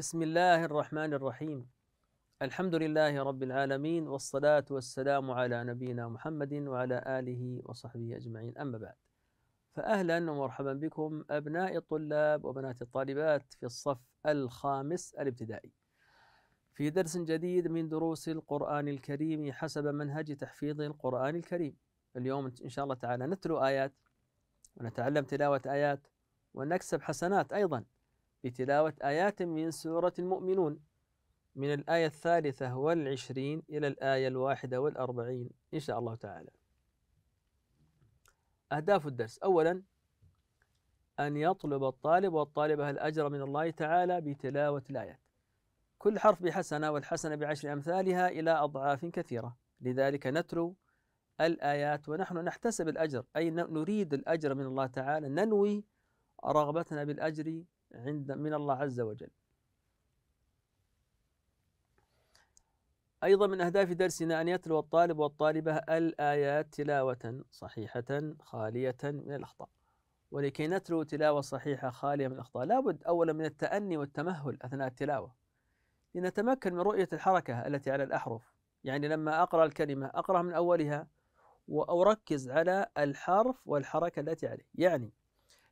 بسم الله الرحمن الرحيم الحمد لله رب العالمين والصلاة والسلام على نبينا محمد وعلى آله وصحبه أجمعين أما بعد فأهلا ومرحبا بكم أبناء الطلاب وبنات الطالبات في الصف الخامس الابتدائي في درس جديد من دروس القرآن الكريم حسب منهج تحفيظ القرآن الكريم اليوم إن شاء الله تعالى نتلو آيات ونتعلم تلاوة آيات ونكسب حسنات أيضا بتلاوة آيات من سورة المؤمنون من الآية الثالثة والعشرين إلى الآية الواحدة والأربعين إن شاء الله تعالى أهداف الدرس أولا أن يطلب الطالب والطالبة الأجر من الله تعالى بتلاوة الآيات كل حرف بحسنة والحسنة بعشر أمثالها إلى أضعاف كثيرة لذلك نتلو الآيات ونحن نحتسب الأجر أي نريد الأجر من الله تعالى ننوي رغبتنا بالأجر عند من الله عز وجل أيضا من أهداف درسنا أن يتلو الطالب والطالبة الآيات تلاوة صحيحة خالية من الأخطاء ولكي نتلو تلاوة صحيحة خالية من الأخطاء لابد أولا من التأني والتمهل أثناء التلاوة لنتمكن من رؤية الحركة التي على الأحرف يعني لما أقرأ الكلمة أقرأ من أولها وأركز على الحرف والحركة التي عليه يعني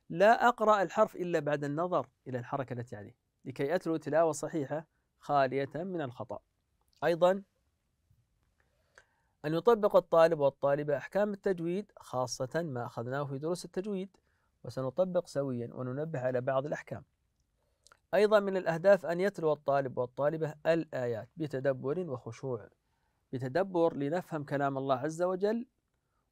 لا أقرأ الحرف إلا بعد النظر إلى الحركة التي عليه لكي أتلو تلاوة صحيحة خالية من الخطأ أيضا أن يطبق الطالب والطالبة أحكام التجويد خاصة ما أخذناه في دروس التجويد وسنطبق سويا وننبه على بعض الأحكام أيضا من الأهداف أن يتلو الطالب والطالبة الآيات بتدبر وخشوع بتدبر لنفهم كلام الله عز وجل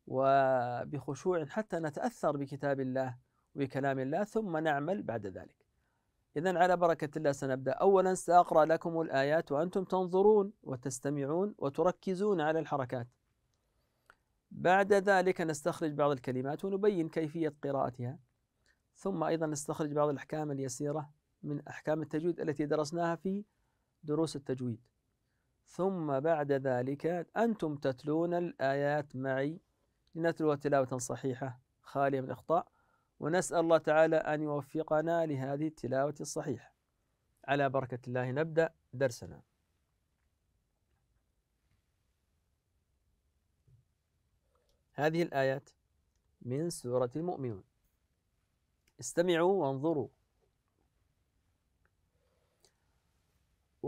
وبخشوع حتى نتأثر بكتاب الله بكلام الله ثم نعمل بعد ذلك إذا على بركة الله سنبدأ أولا سأقرأ لكم الآيات وأنتم تنظرون وتستمعون وتركزون على الحركات بعد ذلك نستخرج بعض الكلمات ونبين كيفية قراءتها ثم أيضا نستخرج بعض الأحكام اليسيرة من أحكام التجويد التي درسناها في دروس التجويد ثم بعد ذلك أنتم تتلون الآيات معي لنتلوها تلاوة صحيحة خالية من الأخطاء ونسأل الله تعالى أن يوفقنا لهذه التلاوة الصحيحة على بركة الله نبدأ درسنا هذه الآيات من سورة المؤمنون استمعوا وانظروا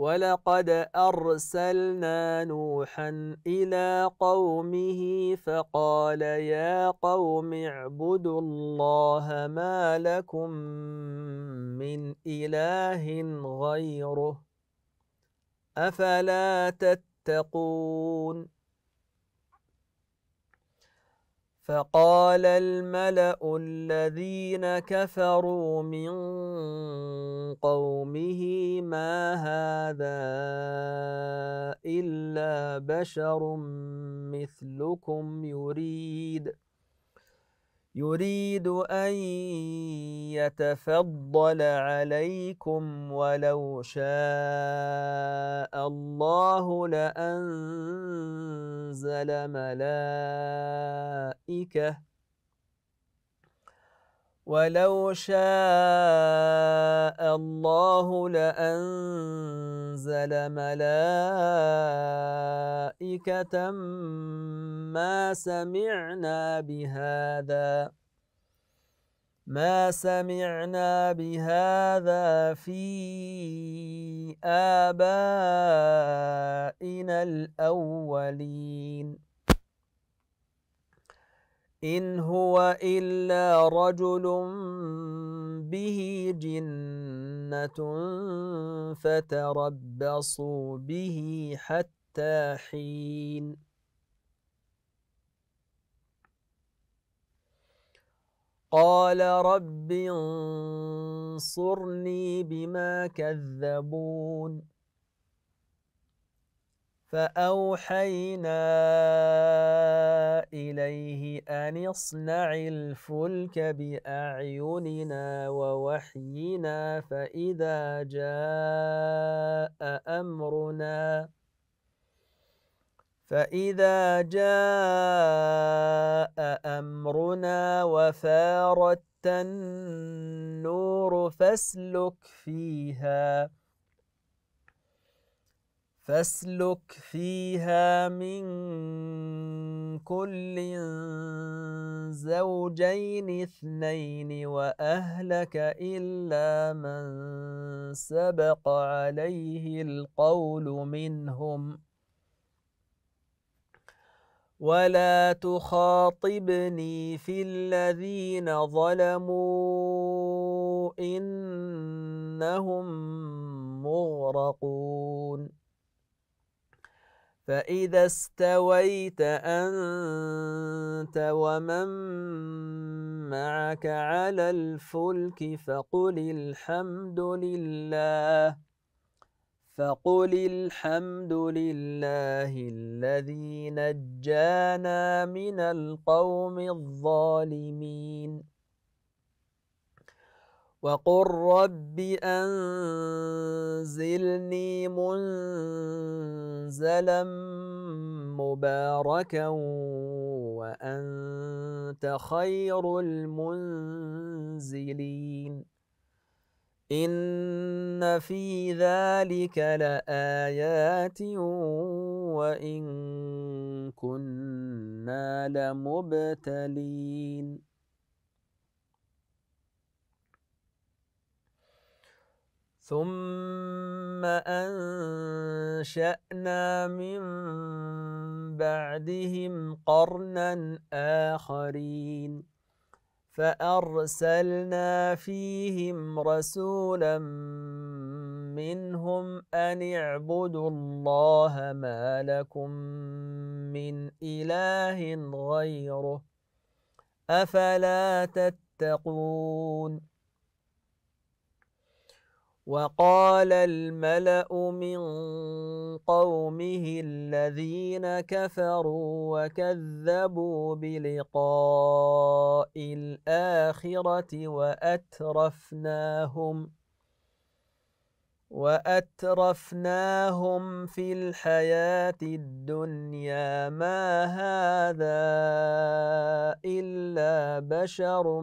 ولقد أرسلنا نوحا إلى قومه فقال يا قوم اعبدوا الله ما لكم من إله غيره أفلا تتقون فقال الملأ الذين كفروا من قومه ما هذا إلا بشر مثلكم يريد يريد أن يتفضل عليكم ولو شاء الله لأنزل ملائكة ولو شاء الله لأنزل ملائكة ما سمعنا بهذا ما سمعنا بهذا في آبائنا الأولين إن هو إلا رجل به جنة فتربصوا به حتى حين قال رب انصرني بما كذبون فأوحينا إليه أن اصنع الفلك بأعيننا ووحينا فإذا جاء أمرنا فإذا جاء أمرنا وفارت النور فاسلك فيها فاسلك فيها من كل زوجين اثنين واهلك الا من سبق عليه القول منهم ولا تخاطبني في الذين ظلموا انهم مغرقون فإذا استويت أنت ومن معك على الفلك فقل الحمد لله فقل الحمد لله الذي نجانا من القوم الظالمين وقل رب أنزلني منزلا مباركا وأنت خير المنزلين إن في ذلك لآيات وإن كنا لمبتلين ثم أنشأنا من بعدهم قرنا آخرين فأرسلنا فيهم رسولا منهم أن اعبدوا الله ما لكم من إله غيره أفلا تتقون وقال الملأ من قومه الذين كفروا وكذبوا بلقاء الآخرة وأترفناهم وأترفناهم في الحياة الدنيا ما هذا إلا بشر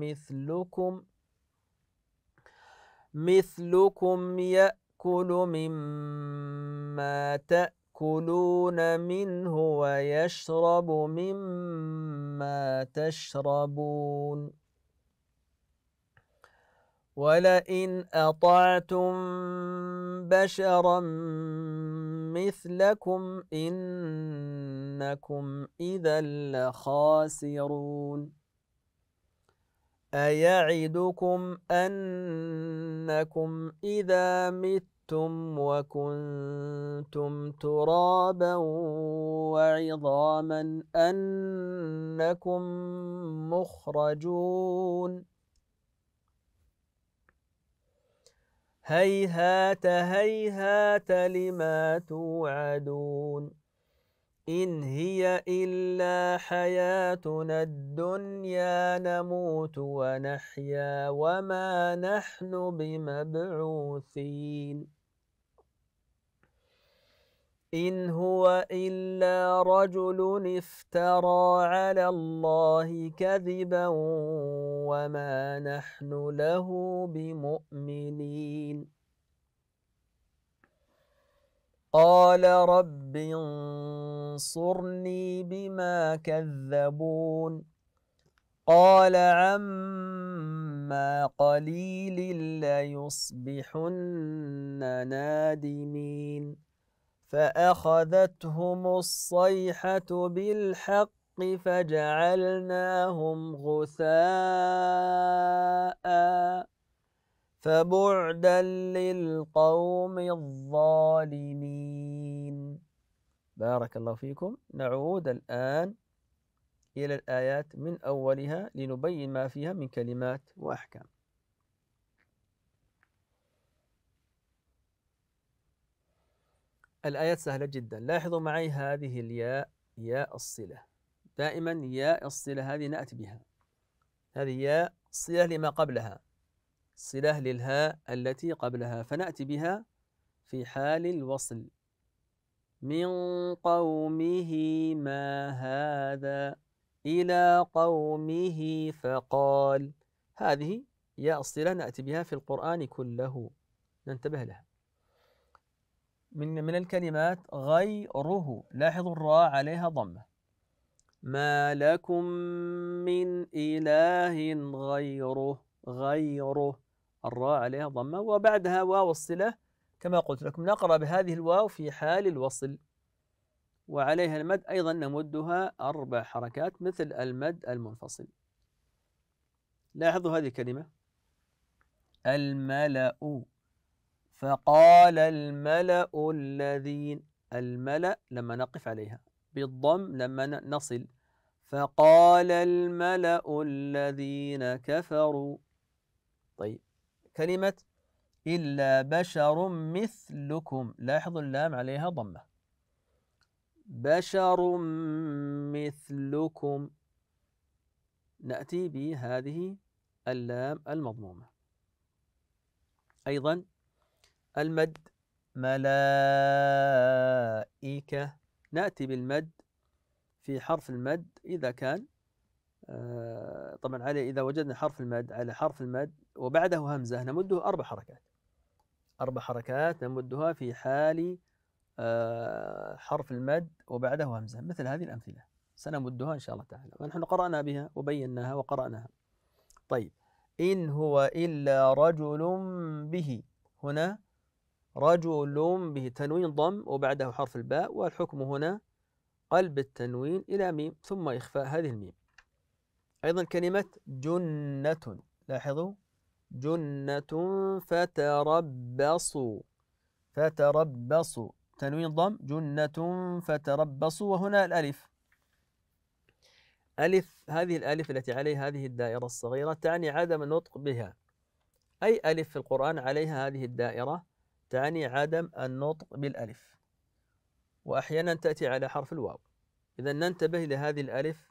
مثلكم ۖ مثلكم يأكل مما تأكلون منه ويشرب مما تشربون ولئن أطعتم بشرا مثلكم إنكم إذا لخاسرون أيعدكم أنكم إذا متم وكنتم ترابا وعظاما أنكم مخرجون هيهات هيهات لما توعدون إن هي إلا حياتنا الدنيا نموت ونحيا وما نحن بمبعوثين إن هو إلا رجل افترى على الله كذبا وما نحن له بمؤمنين قال رب انصرني بما كذبون قال عما قليل ليصبحن نادمين فأخذتهم الصيحة بالحق فجعلناهم غثاء فبعدا للقوم الظالمين بارك الله فيكم نعود الآن إلى الآيات من أولها لنبين ما فيها من كلمات وأحكام الآيات سهلة جدا لاحظوا معي هذه الياء ياء الصلة دائما ياء الصلة هذه نأتي بها هذه ياء صلة لما قبلها صلة للهاء التي قبلها فنأتي بها في حال الوصل من قومه ما هذا إلى قومه فقال هذه ياء الصلة نأتي بها في القرآن كله ننتبه لها من من الكلمات غيره لاحظوا الراء عليها ضمة ما لكم من إله غيره غيره الراء عليها ضمة وبعدها واو الصلة كما قلت لكم نقرأ بهذه الواو في حال الوصل وعليها المد أيضا نمدها أربع حركات مثل المد المنفصل لاحظوا هذه الكلمة الملأ فقال الملأ الذين الملأ لما نقف عليها بالضم لما نصل فقال الملأ الذين كفروا طيب كلمة إلا بشر مثلكم لاحظوا اللام عليها ضمة بشر مثلكم نأتي بهذه اللام المضمومة أيضا المد ملائكة نأتي بالمد في حرف المد إذا كان آه، طبعا عليه إذا وجدنا حرف المد على حرف المد وبعده همزة نمده أربع حركات أربع حركات نمدها في حال آه، حرف المد وبعده همزة مثل هذه الأمثلة سنمدها إن شاء الله تعالى ونحن قرأنا بها وبيناها وقرأناها طيب إن هو إلا رجل به هنا رجل به تنوين ضم وبعده حرف الباء والحكم هنا قلب التنوين إلى ميم ثم إخفاء هذه الميم أيضا كلمة جنة لاحظوا جنة فتربصوا فتربصوا تنوين ضم جنة فتربصوا وهنا الألف ألف هذه الألف التي عليها هذه الدائرة الصغيرة تعني عدم النطق بها أي ألف في القرآن عليها هذه الدائرة تعني عدم النطق بالألف وأحيانا تأتي على حرف الواو إذا ننتبه لهذه الألف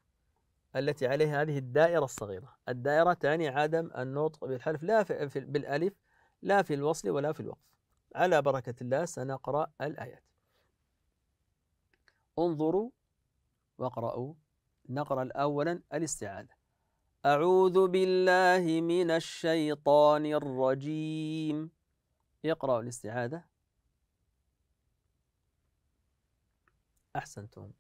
التي عليها هذه الدائرة الصغيرة الدائرة تعني عدم النطق بالحرف لا في بالألف لا في الوصل ولا في الوقف على بركة الله سنقرأ الآيات انظروا واقرأوا نقرأ أولا الاستعاذة أعوذ بالله من الشيطان الرجيم اقرأوا الاستعاذة أحسنتم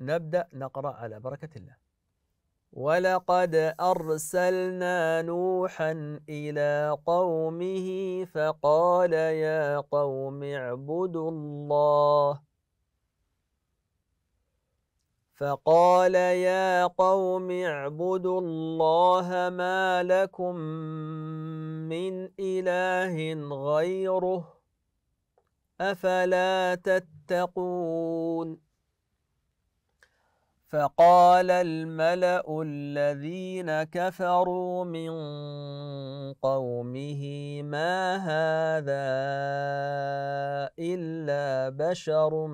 نبدأ نقرأ على بركة الله ولقد أرسلنا نوحا إلى قومه فقال يا قوم اعبدوا الله فقال يا قوم اعبدوا الله ما لكم من إله غيره أفلا تتقون ۖ فقال الملأ الذين كفروا من قومه ما هذا إلا بشر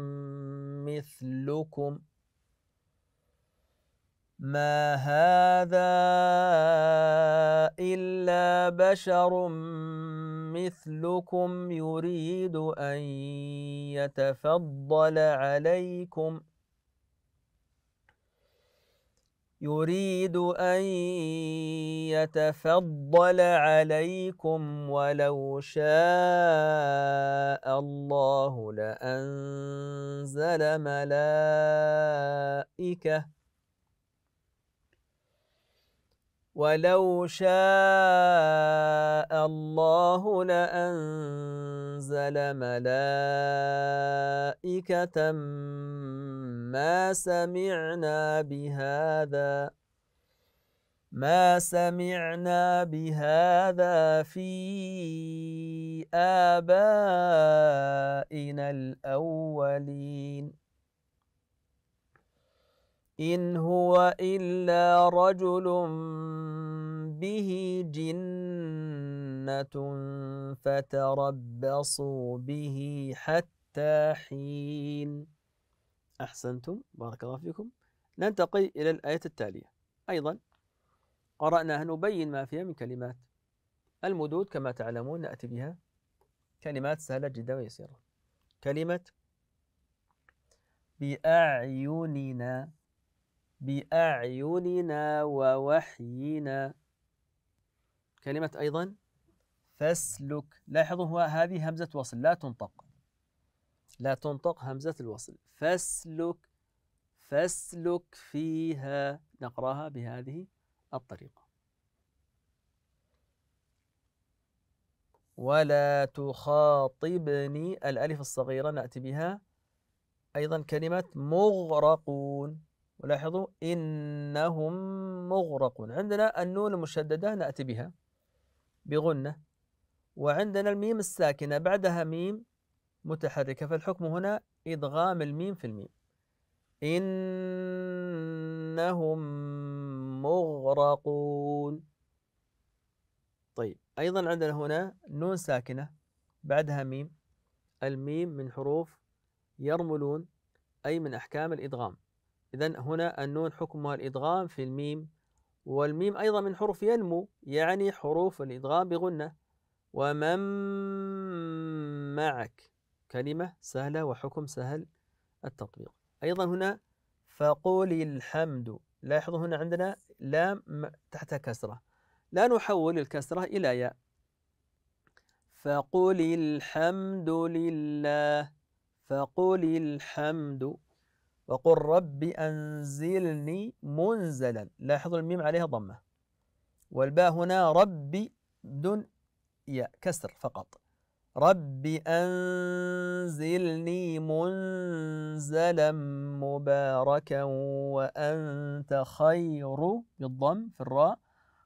مثلكم ما هذا إلا بشر مثلكم يريد أن يتفضل عليكم ۖ يريد أن يتفضل عليكم ولو شاء الله لأنزل ملائكة ولو شاء الله لأنزل ملائكة ما سمعنا بهذا ما سمعنا بهذا في آبائنا الأولين إن هو إلا رجل به جنة فتربصوا به حتى حين أحسنتم بارك الله فيكم ننتقل إلى الآية التالية أيضا قرأناها نبين ما فيها من كلمات المدود كما تعلمون نأتي بها كلمات سهلة جدا ويسيرة كلمة بأعيننا بأعيننا ووحينا كلمة أيضا فاسلك لاحظوا هو هذه همزة وصل لا تنطق لا تنطق همزة الوصل فاسلك فاسلك فيها نقراها بهذه الطريقة ولا تخاطبني الألف الصغيرة نأتي بها أيضا كلمة مغرقون ولاحظوا إنهم مغرقون عندنا النون المشددة نأتي بها بغنة وعندنا الميم الساكنة بعدها ميم متحركة فالحكم هنا إدغام الميم في الميم إنهم مغرقون طيب أيضا عندنا هنا نون ساكنة بعدها ميم الميم من حروف يرملون أي من أحكام الإدغام إذا هنا النون حكمها الإدغام في الميم والميم أيضا من حروف ينمو يعني حروف الإدغام بغنة ومن معك كلمة سهلة وحكم سهل التطبيق أيضا هنا فقل الحمد لاحظوا هنا عندنا لام تحت كسرة لا نحول الكسرة إلى ياء فقل الحمد لله فقل الحمد وقل رب أنزلني منزلا لاحظوا الميم عليها ضمة والباء هنا ربي بدون ياء كسر فقط رب أنزلني منزلا مباركا وأنت خير بالضم في الراء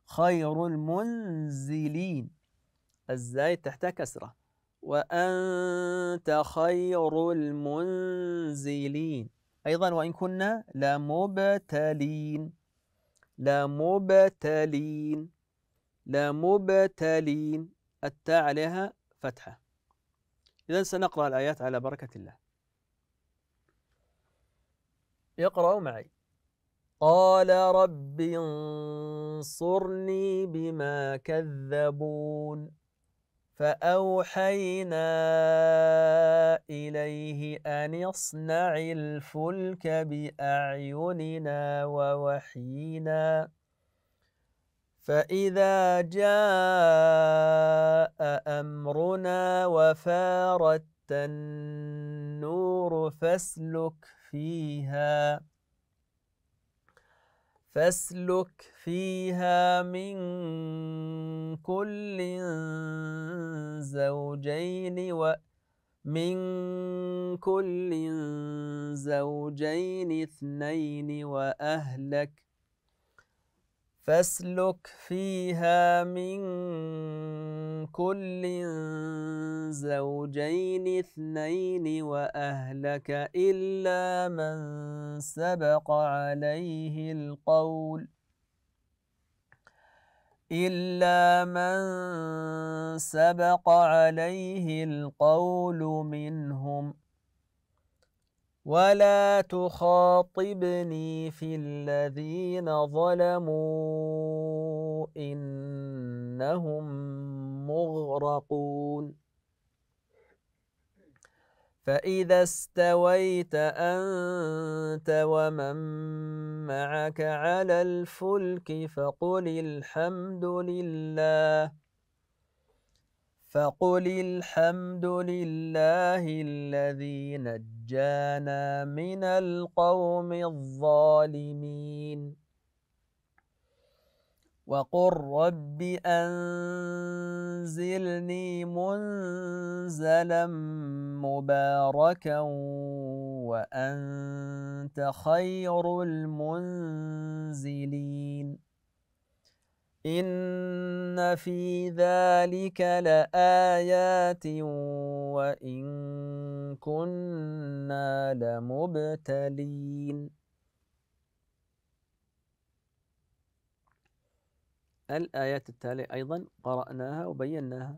خير المنزلين الزاي تحتها كسرة وأنت خير المنزلين أيضا وإن كنا لمبتلين لمبتلين لمبتلين التاء عليها فتحة إذا سنقرأ الآيات على بركة الله اقرأوا معي قال رب انصرني بما كذبون فأوحينا إلى إليه أن اصنع الفلك بأعيننا ووحينا فإذا جاء أمرنا وفارت النور فاسلك فيها فاسلك فيها من كل زوجين وأ من كل زوجين اثنين وأهلك فاسلك فيها من كل زوجين اثنين وأهلك إلا من سبق عليه القول ۖ إلا من سبق عليه القول منهم ولا تخاطبني في الذين ظلموا إنهم مغرقون فإذا استويت أنت ومن معك على الفلك فقل الحمد لله فقل الحمد لله الذي نجانا من القوم الظالمين وقل رب أنزلني منزلا مباركا وأنت خير المنزلين إن في ذلك لآيات وإن كنا لمبتلين الآيات التالية أيضا قرأناها وبيناها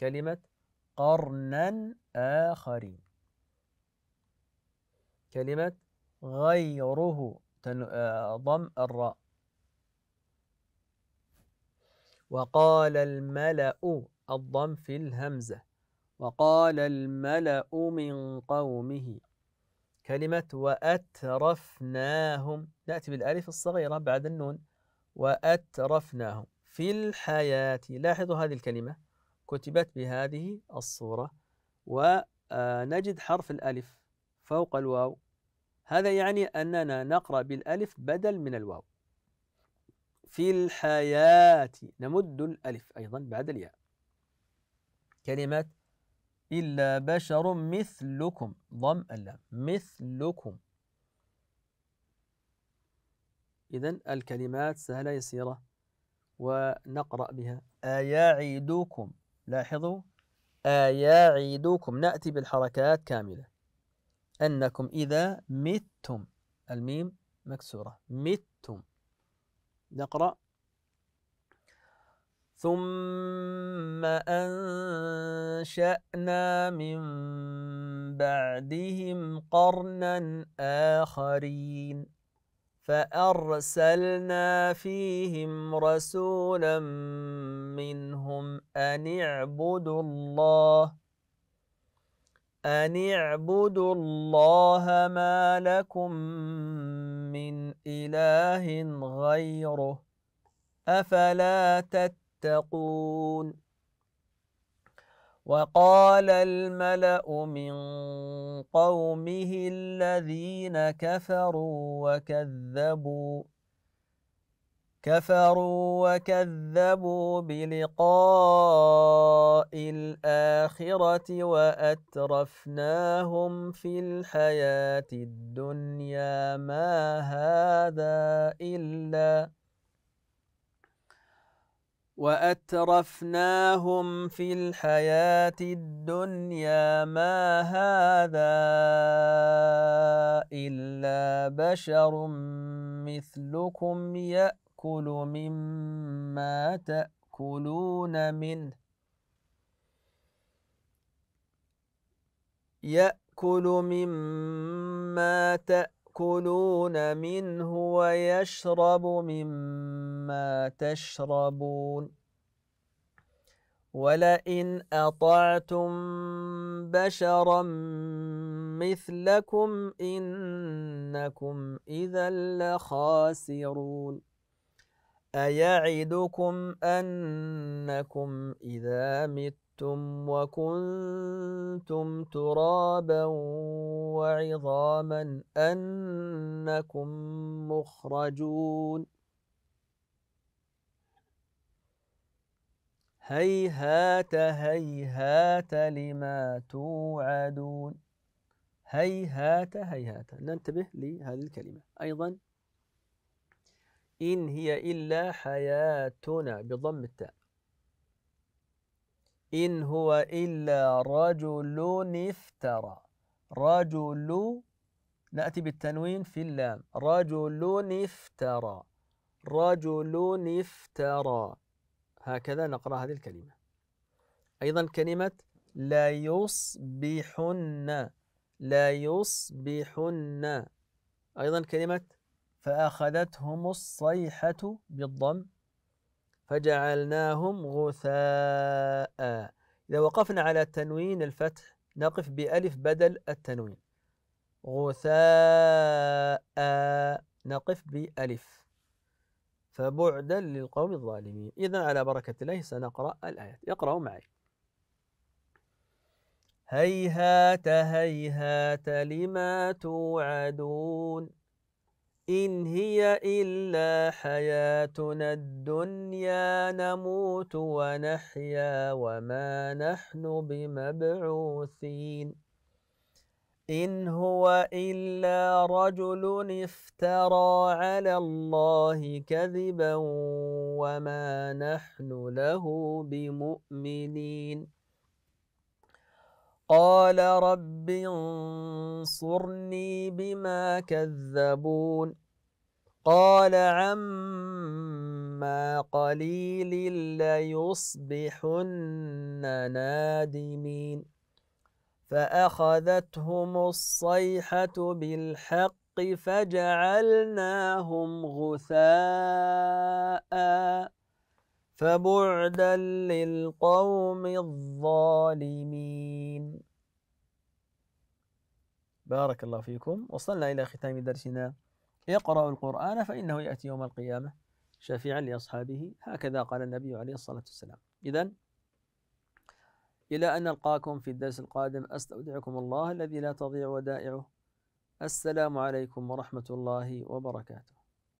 كلمة قرنا آخرين كلمة غيره آه، ضم الراء وقال الملأ الضم في الهمزة وقال الملأ من قومه كلمة وأترفناهم نأتي بالألف الصغيرة بعد النون وأترفناهم في الحياة لاحظوا هذه الكلمة كتبت بهذه الصورة ونجد آه، حرف الألف فوق الواو هذا يعني أننا نقرأ بالألف بدل من الواو في الحياة نمد الألف أيضا بعد الياء كلمة إلا بشر مثلكم ضم اللام مثلكم إذا الكلمات سهلة يسيرة ونقرأ بها أيعيدكم لاحظوا أيعيدكم نأتي بالحركات كاملة أنكم إذا متم الميم مكسورة متم نقرأ ثم أنشأنا من بعدهم قرنا آخرين فأرسلنا فيهم رسولا منهم أن اعبدوا الله أن اعبدوا الله ما لكم من إله غيره أفلا تتقون وقال الملأ من قومه الذين كفروا وكذبوا كفروا وكذبوا بلقاء الآخرة وأترفناهم في الحياة الدنيا ما هذا إلا وأترفناهم في الحياة الدنيا ما هذا إلا بشر مثلكم يأكل مما تأكلون منه يأكل مما تأكلون تأكلون منه ويشرب مما تشربون ولئن أطعتم بشرا مثلكم إنكم إذا لخاسرون أيعدكم أنكم إذا مت متم وكنتم ترابا وعظاما أنكم مخرجون هيهات هيهات لما توعدون هيهات هيهات ننتبه لهذه الكلمة أيضا إن هي إلا حياتنا بضم التاء إن هو إلا رجل افترى رجل نأتي بالتنوين في اللام رجل افترى رجل افترى هكذا نقرأ هذه الكلمة أيضا كلمة لا يصبحن لا يصبحن أيضا كلمة فأخذتهم الصيحة بالضم فجعلناهم غثاء إذا وقفنا على تنوين الفتح نقف بألف بدل التنوين غثاء نقف بألف فبعدا للقوم الظالمين إذا على بركة الله سنقرأ الآيات اقرأوا معي هيهات هيهات لما توعدون إن هي إلا حياتنا الدنيا نموت ونحيا وما نحن بمبعوثين إن هو إلا رجل افترى على الله كذبا وما نحن له بمؤمنين قال رب انصرني بما كذبون قال عما قليل ليصبحن نادمين فأخذتهم الصيحة بالحق فجعلناهم غثاءً فبعدا للقوم الظالمين بارك الله فيكم وصلنا إلى ختام درسنا يقرأ القرآن فإنه يأتي يوم القيامة شفيعا لأصحابه هكذا قال النبي عليه الصلاة والسلام إذا إلى أن نلقاكم في الدرس القادم أستودعكم الله الذي لا تضيع ودائعه السلام عليكم ورحمة الله وبركاته